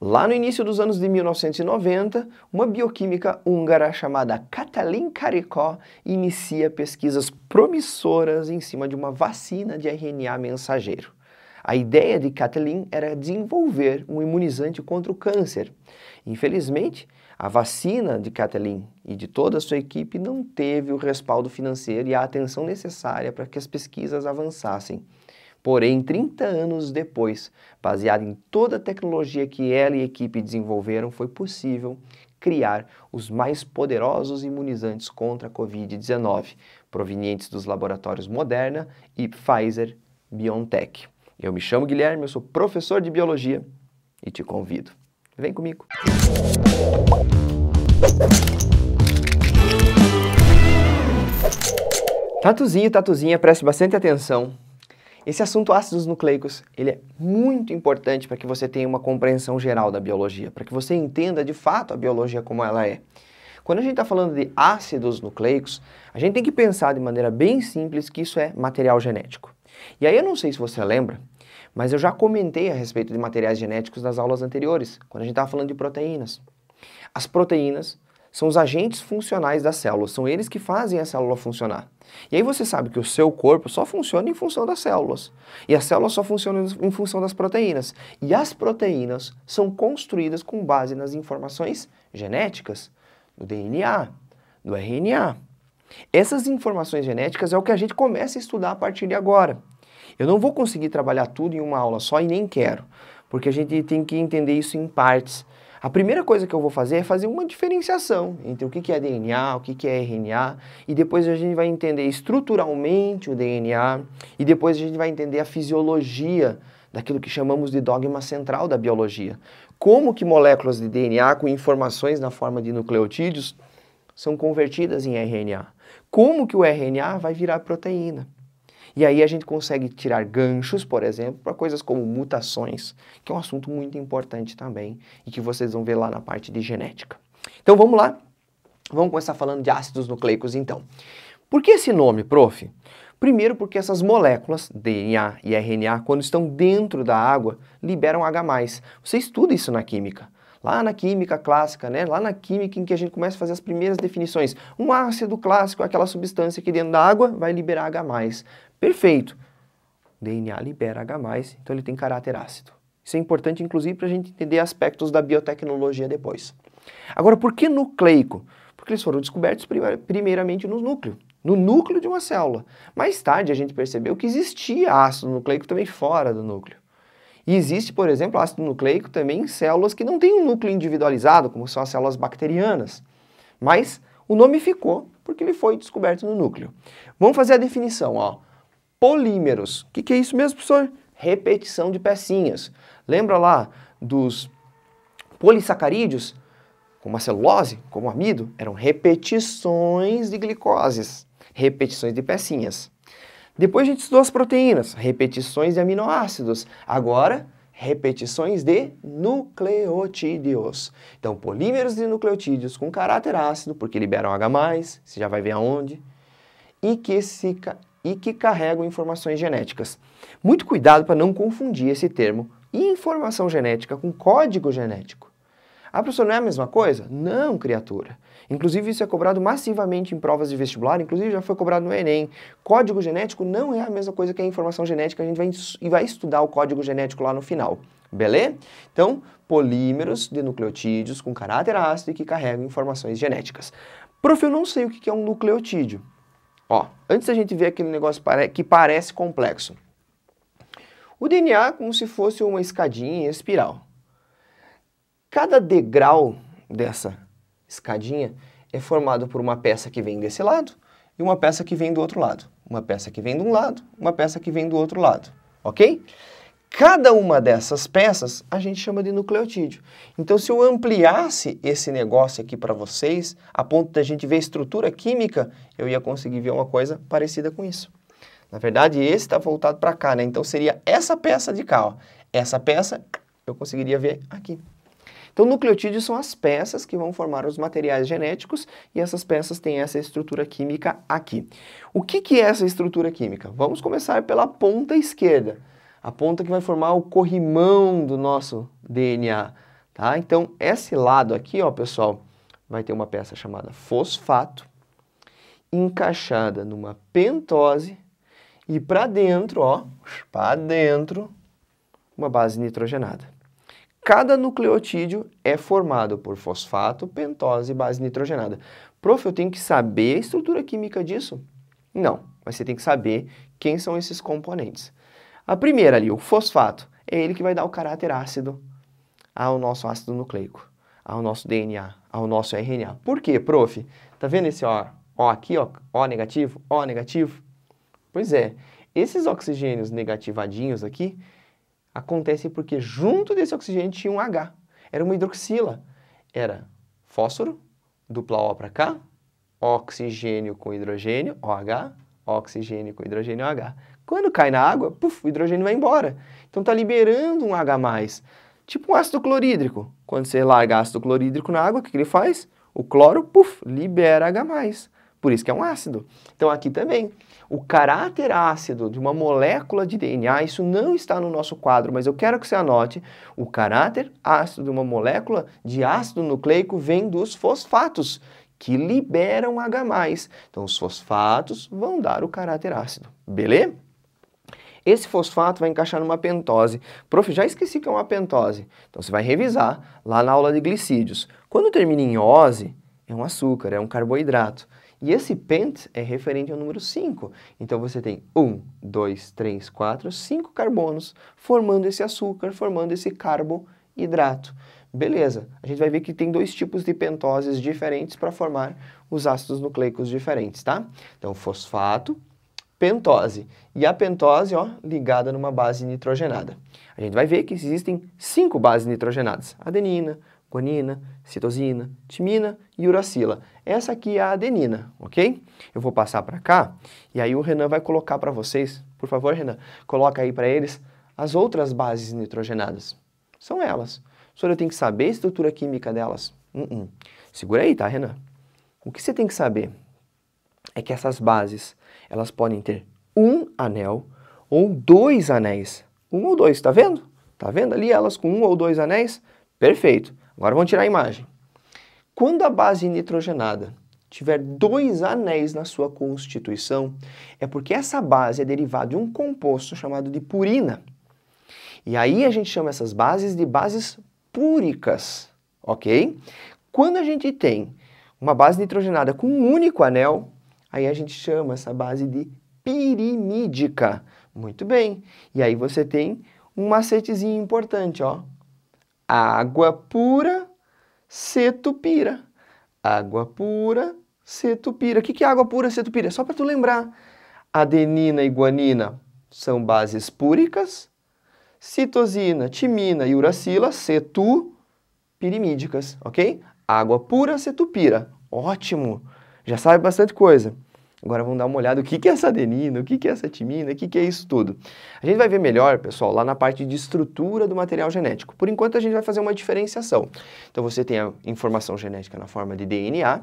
Lá no início dos anos de 1990, uma bioquímica húngara chamada Katalin Karikó inicia pesquisas promissoras em cima de uma vacina de RNA mensageiro. A ideia de Katalin era desenvolver um imunizante contra o câncer. Infelizmente, a vacina de Katalin e de toda a sua equipe não teve o respaldo financeiro e a atenção necessária para que as pesquisas avançassem. Porém, 30 anos depois, baseado em toda a tecnologia que ela e a equipe desenvolveram, foi possível criar os mais poderosos imunizantes contra a Covid-19, provenientes dos laboratórios Moderna e Pfizer BioNTech. Eu me chamo Guilherme, eu sou professor de biologia e te convido. Vem comigo! Tatuzinho, tatuzinha, preste bastante atenção esse assunto ácidos nucleicos, ele é muito importante para que você tenha uma compreensão geral da biologia, para que você entenda de fato a biologia como ela é. Quando a gente está falando de ácidos nucleicos, a gente tem que pensar de maneira bem simples que isso é material genético. E aí eu não sei se você lembra, mas eu já comentei a respeito de materiais genéticos nas aulas anteriores, quando a gente estava falando de proteínas. As proteínas são os agentes funcionais das células, são eles que fazem a célula funcionar. E aí você sabe que o seu corpo só funciona em função das células. E as células só funcionam em função das proteínas. E as proteínas são construídas com base nas informações genéticas, do DNA, do RNA. Essas informações genéticas é o que a gente começa a estudar a partir de agora. Eu não vou conseguir trabalhar tudo em uma aula só e nem quero, porque a gente tem que entender isso em partes. A primeira coisa que eu vou fazer é fazer uma diferenciação entre o que é DNA, o que é RNA, e depois a gente vai entender estruturalmente o DNA, e depois a gente vai entender a fisiologia daquilo que chamamos de dogma central da biologia. Como que moléculas de DNA com informações na forma de nucleotídeos são convertidas em RNA? Como que o RNA vai virar proteína? E aí a gente consegue tirar ganchos, por exemplo, para coisas como mutações, que é um assunto muito importante também e que vocês vão ver lá na parte de genética. Então vamos lá, vamos começar falando de ácidos nucleicos então. Por que esse nome, prof? Primeiro, porque essas moléculas, DNA e RNA, quando estão dentro da água, liberam H. Você estuda isso na química. Lá na química clássica, né? lá na química em que a gente começa a fazer as primeiras definições. Um ácido clássico é aquela substância que dentro da água vai liberar H perfeito. O DNA libera H+, então ele tem caráter ácido. Isso é importante, inclusive, para a gente entender aspectos da biotecnologia depois. Agora, por que nucleico? Porque eles foram descobertos primeiramente no núcleo, no núcleo de uma célula. Mais tarde, a gente percebeu que existia ácido nucleico também fora do núcleo. E existe, por exemplo, ácido nucleico também em células que não têm um núcleo individualizado, como são as células bacterianas. Mas o nome ficou porque ele foi descoberto no núcleo. Vamos fazer a definição. Ó polímeros. O que, que é isso mesmo, professor? Repetição de pecinhas. Lembra lá dos polissacarídeos, como a celulose, como o amido? Eram repetições de glicoses, repetições de pecinhas. Depois a gente estudou as proteínas, repetições de aminoácidos. Agora, repetições de nucleotídeos. Então, polímeros de nucleotídeos com caráter ácido, porque liberam H+, você já vai ver aonde, e que se e que carregam informações genéticas. Muito cuidado para não confundir esse termo informação genética com código genético. Ah, professor, não é a mesma coisa? Não, criatura. Inclusive, isso é cobrado massivamente em provas de vestibular, inclusive já foi cobrado no Enem. Código genético não é a mesma coisa que a informação genética, a gente vai, vai estudar o código genético lá no final. Beleza? Então, polímeros de nucleotídeos com caráter ácido que carregam informações genéticas. Prof, eu não sei o que é um nucleotídeo. Ó, antes a gente ver aquele negócio que parece complexo. O DNA é como se fosse uma escadinha em espiral. Cada degrau dessa escadinha é formado por uma peça que vem desse lado e uma peça que vem do outro lado. Uma peça que vem de um lado, uma peça que vem do outro lado, ok? Cada uma dessas peças a gente chama de nucleotídeo. Então, se eu ampliasse esse negócio aqui para vocês, a ponto da gente ver estrutura química, eu ia conseguir ver uma coisa parecida com isso. Na verdade, esse está voltado para cá, né? Então, seria essa peça de cá, ó. Essa peça eu conseguiria ver aqui. Então, nucleotídeos são as peças que vão formar os materiais genéticos e essas peças têm essa estrutura química aqui. O que, que é essa estrutura química? Vamos começar pela ponta esquerda. A ponta que vai formar o corrimão do nosso DNA, tá? Então, esse lado aqui, ó, pessoal, vai ter uma peça chamada fosfato encaixada numa pentose e para dentro, ó, para dentro, uma base nitrogenada. Cada nucleotídeo é formado por fosfato, pentose e base nitrogenada. Prof, eu tenho que saber a estrutura química disso? Não, mas você tem que saber quem são esses componentes. A primeira ali, o fosfato, é ele que vai dar o caráter ácido ao nosso ácido nucleico, ao nosso DNA, ao nosso RNA. Por quê, prof? Tá vendo esse ó, ó aqui, ó, ó negativo, ó negativo? Pois é, esses oxigênios negativadinhos aqui acontecem porque junto desse oxigênio tinha um H. Era uma hidroxila. Era fósforo, dupla O para cá, oxigênio com hidrogênio, OH, oxigênio com hidrogênio H. Quando cai na água, puf o hidrogênio vai embora. Então está liberando um H+, tipo um ácido clorídrico. Quando você larga ácido clorídrico na água, o que, que ele faz? O cloro, puf libera H+. Por isso que é um ácido. Então aqui também, o caráter ácido de uma molécula de DNA, isso não está no nosso quadro, mas eu quero que você anote, o caráter ácido de uma molécula de ácido nucleico vem dos fosfatos, que liberam H+. Então os fosfatos vão dar o caráter ácido, beleza? Esse fosfato vai encaixar numa pentose. Prof, já esqueci que é uma pentose. Então você vai revisar lá na aula de glicídios. Quando termina em ose, é um açúcar, é um carboidrato. E esse pent é referente ao número 5. Então você tem 1, 2, 3, 4, 5 carbonos formando esse açúcar, formando esse carboidrato. Beleza, a gente vai ver que tem dois tipos de pentoses diferentes para formar os ácidos nucleicos diferentes, tá? Então, fosfato, pentose. E a pentose, ó, ligada numa base nitrogenada. A gente vai ver que existem cinco bases nitrogenadas. Adenina, guanina, citosina, timina e uracila. Essa aqui é a adenina, ok? Eu vou passar para cá e aí o Renan vai colocar para vocês, por favor, Renan, coloca aí para eles as outras bases nitrogenadas. São elas. Senhor, eu tenho que saber a estrutura química delas? Uh -uh. Segura aí, tá, Renan? O que você tem que saber é que essas bases, elas podem ter um anel ou dois anéis. Um ou dois, tá vendo? Tá vendo ali elas com um ou dois anéis? Perfeito. Agora vamos tirar a imagem. Quando a base nitrogenada tiver dois anéis na sua constituição, é porque essa base é derivada de um composto chamado de purina. E aí a gente chama essas bases de bases púricas, ok? Quando a gente tem uma base nitrogenada com um único anel, aí a gente chama essa base de pirimídica. Muito bem. E aí você tem um macetezinho importante, ó. Água pura, cetupira. Água pura, cetupira. O que é água pura, cetupira? Só para tu lembrar. Adenina e guanina são bases púricas citosina, timina e uracila, cetupirimídicas, ok? Água pura, cetupira. Ótimo! Já sabe bastante coisa. Agora vamos dar uma olhada o que é essa adenina, o que é essa timina, o que é isso tudo. A gente vai ver melhor, pessoal, lá na parte de estrutura do material genético. Por enquanto a gente vai fazer uma diferenciação. Então você tem a informação genética na forma de DNA,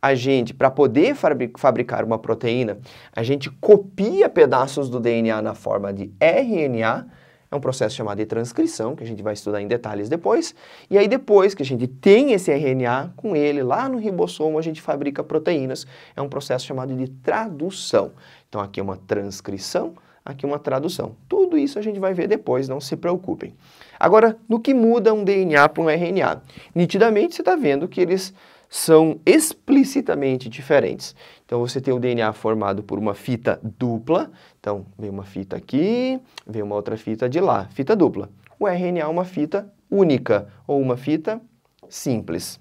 a gente, para poder fabricar uma proteína, a gente copia pedaços do DNA na forma de RNA é um processo chamado de transcrição, que a gente vai estudar em detalhes depois. E aí depois que a gente tem esse RNA, com ele lá no ribossomo a gente fabrica proteínas. É um processo chamado de tradução. Então aqui é uma transcrição, aqui é uma tradução. Tudo isso a gente vai ver depois, não se preocupem. Agora, no que muda um DNA para um RNA? Nitidamente você está vendo que eles são explicitamente diferentes. Então você tem o DNA formado por uma fita dupla, então vem uma fita aqui, vem uma outra fita de lá, fita dupla. O RNA é uma fita única ou uma fita simples.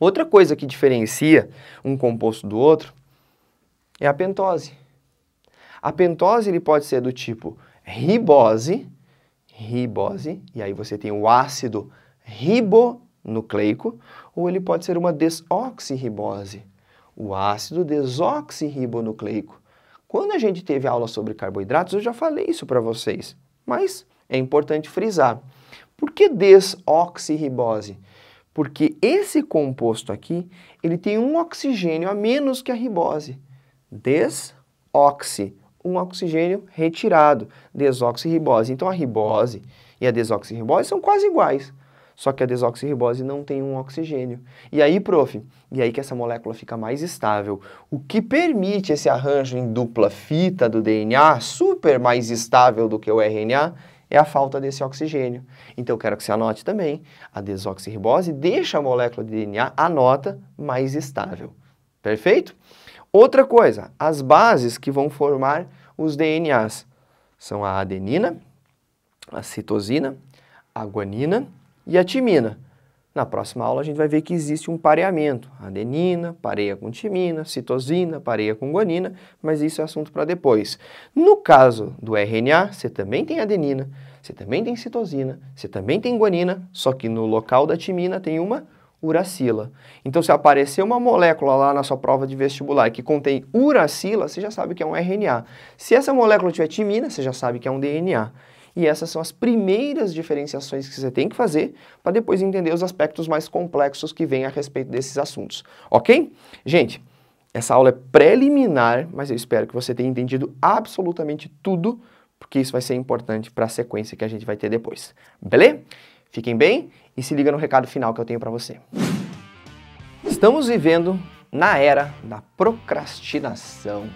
Outra coisa que diferencia um composto do outro é a pentose. A pentose ele pode ser do tipo ribose, ribose, e aí você tem o ácido ribo nucleico, ou ele pode ser uma desoxirribose, o ácido desoxirribonucleico. Quando a gente teve aula sobre carboidratos, eu já falei isso para vocês, mas é importante frisar. Por que desoxirribose? Porque esse composto aqui, ele tem um oxigênio a menos que a ribose. Desoxi, um oxigênio retirado, desoxirribose. Então a ribose e a desoxirribose são quase iguais. Só que a desoxirribose não tem um oxigênio. E aí, prof, e aí que essa molécula fica mais estável, o que permite esse arranjo em dupla fita do DNA, super mais estável do que o RNA, é a falta desse oxigênio. Então, eu quero que você anote também, a desoxirribose deixa a molécula de DNA, anota, mais estável. Perfeito? Outra coisa, as bases que vão formar os DNAs são a adenina, a citosina, a guanina e a timina. Na próxima aula a gente vai ver que existe um pareamento. Adenina pareia com timina, citosina pareia com guanina, mas isso é assunto para depois. No caso do RNA, você também tem adenina, você também tem citosina, você também tem guanina, só que no local da timina tem uma uracila. Então se aparecer uma molécula lá na sua prova de vestibular que contém uracila, você já sabe que é um RNA. Se essa molécula tiver timina, você já sabe que é um DNA. E essas são as primeiras diferenciações que você tem que fazer para depois entender os aspectos mais complexos que vêm a respeito desses assuntos, ok? Gente, essa aula é preliminar, mas eu espero que você tenha entendido absolutamente tudo, porque isso vai ser importante para a sequência que a gente vai ter depois, beleza? Fiquem bem e se liga no recado final que eu tenho para você. Estamos vivendo na era da procrastinação.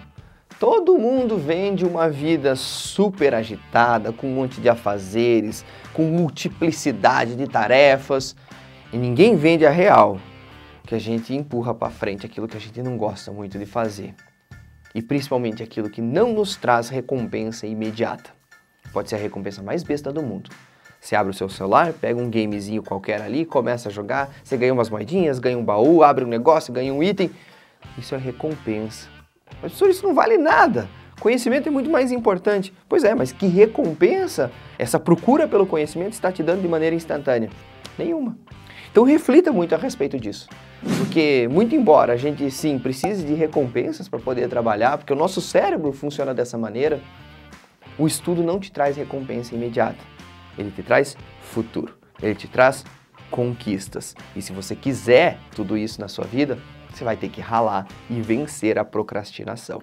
Todo mundo vem de uma vida super agitada, com um monte de afazeres, com multiplicidade de tarefas, e ninguém vende a real, que a gente empurra para frente aquilo que a gente não gosta muito de fazer, e principalmente aquilo que não nos traz recompensa imediata. Pode ser a recompensa mais besta do mundo. Você abre o seu celular, pega um gamezinho qualquer ali, começa a jogar, você ganha umas moedinhas, ganha um baú, abre um negócio, ganha um item. Isso é recompensa mas, professor, isso não vale nada. Conhecimento é muito mais importante. Pois é, mas que recompensa essa procura pelo conhecimento está te dando de maneira instantânea? Nenhuma. Então reflita muito a respeito disso. Porque, muito embora a gente sim precise de recompensas para poder trabalhar, porque o nosso cérebro funciona dessa maneira, o estudo não te traz recompensa imediata. Ele te traz futuro. Ele te traz conquistas. E se você quiser tudo isso na sua vida, você vai ter que ralar e vencer a procrastinação.